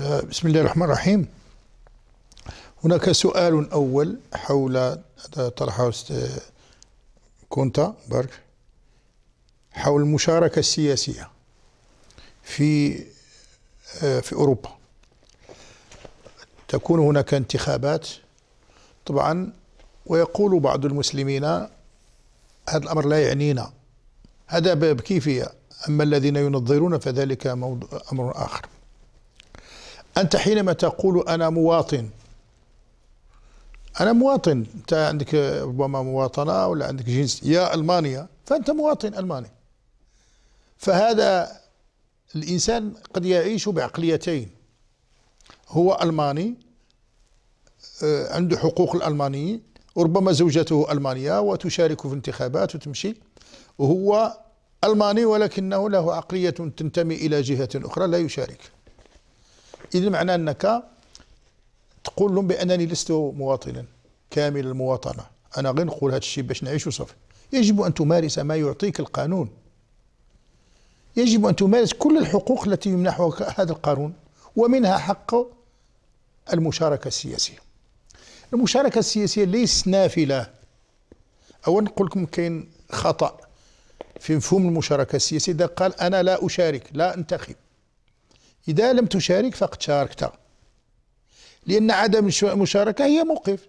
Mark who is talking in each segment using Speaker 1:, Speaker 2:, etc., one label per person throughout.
Speaker 1: بسم الله الرحمن الرحيم هناك سؤال أول حول طرحه كونتا برك حول المشاركة السياسية في آه، في أوروبا تكون هناك انتخابات طبعا ويقول بعض المسلمين هذا الأمر لا يعنينا هذا بكيفية أما الذين ينظرون فذلك موضوع أمر آخر أنت حينما تقول أنا مواطن أنا مواطن أنت عندك ربما مواطنة ولا عندك جنس يا ألمانيا فأنت مواطن ألماني فهذا الإنسان قد يعيش بعقليتين هو ألماني آه، عنده حقوق الألمانيين وربما زوجته ألمانية وتشارك في الانتخابات وتمشي وهو ألماني ولكنه له عقلية تنتمي إلى جهة أخرى لا يشارك إذا معنى أنك تقول لهم بأنني لست مواطنا كامل المواطنة أنا غير نقول هذا الشيء باش نعيش وصافي يجب أن تمارس ما يعطيك القانون يجب أن تمارس كل الحقوق التي يمنحها هذا القانون ومنها حق المشاركة السياسية المشاركة السياسية ليست نافلة أولا نقول لكم كاين خطأ في مفهوم المشاركة السياسية إذا قال أنا لا أشارك لا أنتخب إذا لم تشارك فقد شاركت لأن عدم المشاركة هي موقف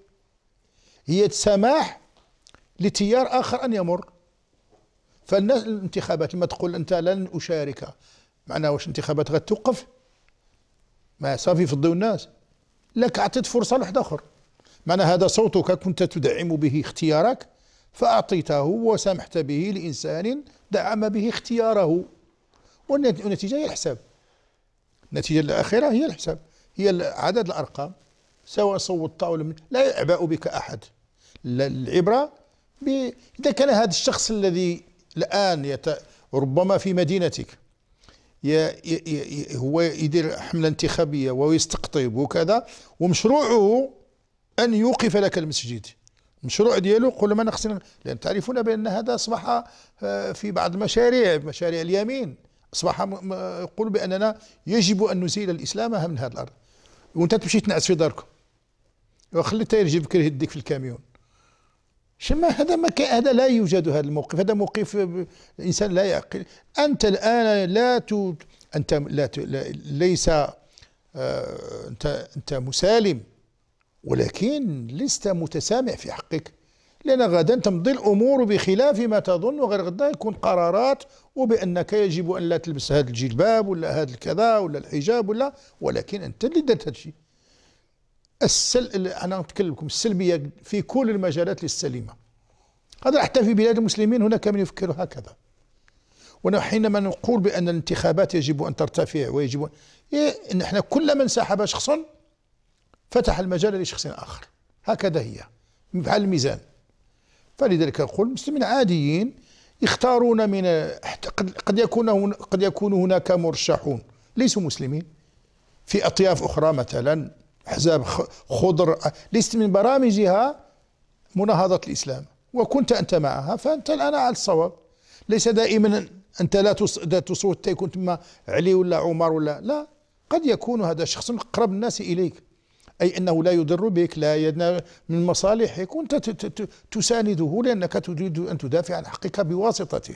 Speaker 1: هي السماح لتيار آخر أن يمر فالناس الانتخابات لما تقول أنت لن أشارك معناها واش الانتخابات غتوقف ما صافي فضيو الناس لك أعطيت فرصة لواحد آخر معنى هذا صوتك كنت تدعم به اختيارك فأعطيته وسمحت به لإنسان دعم به اختياره والنتيجة هي الحساب النتيجة الأخيرة هي الحساب هي عدد الأرقام سواء صوتت أو لم لا يعبأ بك أحد العبرة ب... إذا كان هذا الشخص الذي الآن يت... ربما في مدينتك ي... ي... ي... هو يدير حملة انتخابية ويستقطب وكذا ومشروعه أن يوقف لك المسجد المشروع ديالو قول ما نخسر لأن تعرفون بأن هذا أصبح آه، في بعض المشاريع مشاريع اليمين أصبح يقول بأننا يجب أن نزيل الإسلام من هذه الأرض وأنت تمشي تنعس في داركم وخلي تاير يجيب كره يديك في الكاميون شما هذا ما هذا لا يوجد هذا الموقف هذا موقف الانسان لا يعقل انت الان لا ت... انت لا, ت... لا ليس آه، انت انت مسالم ولكن لست متسامع في حقك لأن غدا تمضي الأمور بخلاف ما تظن وغير غدا يكون قرارات وبأنك يجب أن لا تلبس هذا الجلباب ولا هذا الكذا ولا الحجاب ولا ولكن أنت اللي درت هذا الشيء السل... أنا نتكلم لكم السلبية في كل المجالات السليمة هذا حتى في بلاد المسلمين هناك من يفكر هكذا وحينما نقول بأن الانتخابات يجب أن ترتفع ويجب إيه نحن كلما انسحب شخص فتح المجال لشخص آخر هكذا هي بحال الميزان فلذلك نقول المسلمين عاديين يختارون من قد يكون قد يكون هناك مرشحون ليسوا مسلمين في اطياف اخرى مثلا احزاب خضر ليست من برامجها مناهضه الاسلام وكنت انت معها فانت الان على الصواب ليس دائما انت لا تصوت تكون ثم علي ولا عمر ولا لا قد يكون هذا شخص من اقرب الناس اليك أي أنه لا يضر بك لا من مصالحك وأنت تسانده لأنك تريد أن تدافع عن حقك بواسطته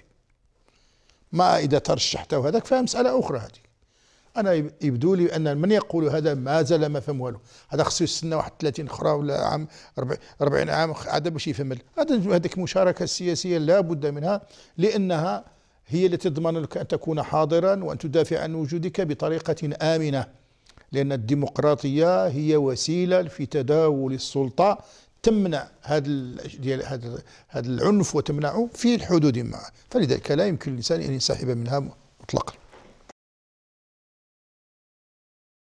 Speaker 1: ما إذا ترشحته هذاك فمسألة أخرى هذه أنا يبدو لي أن من يقول هذا ما زال ما فهم والو هذا خصو يستنى واحد 30 أخرى ولا عام 40 عام عاد باش يفهم هذا هذيك المشاركة السياسية لا بد منها لأنها هي التي تضمن لك أن تكون حاضرا وأن تدافع عن وجودك بطريقة آمنة لأن الديمقراطية هي وسيلة في تداول السلطة تمنع هذا هذا العنف وتمنعه في الحدود معه فلذلك لا يمكن للإنسان أن ينسحب منها مطلقا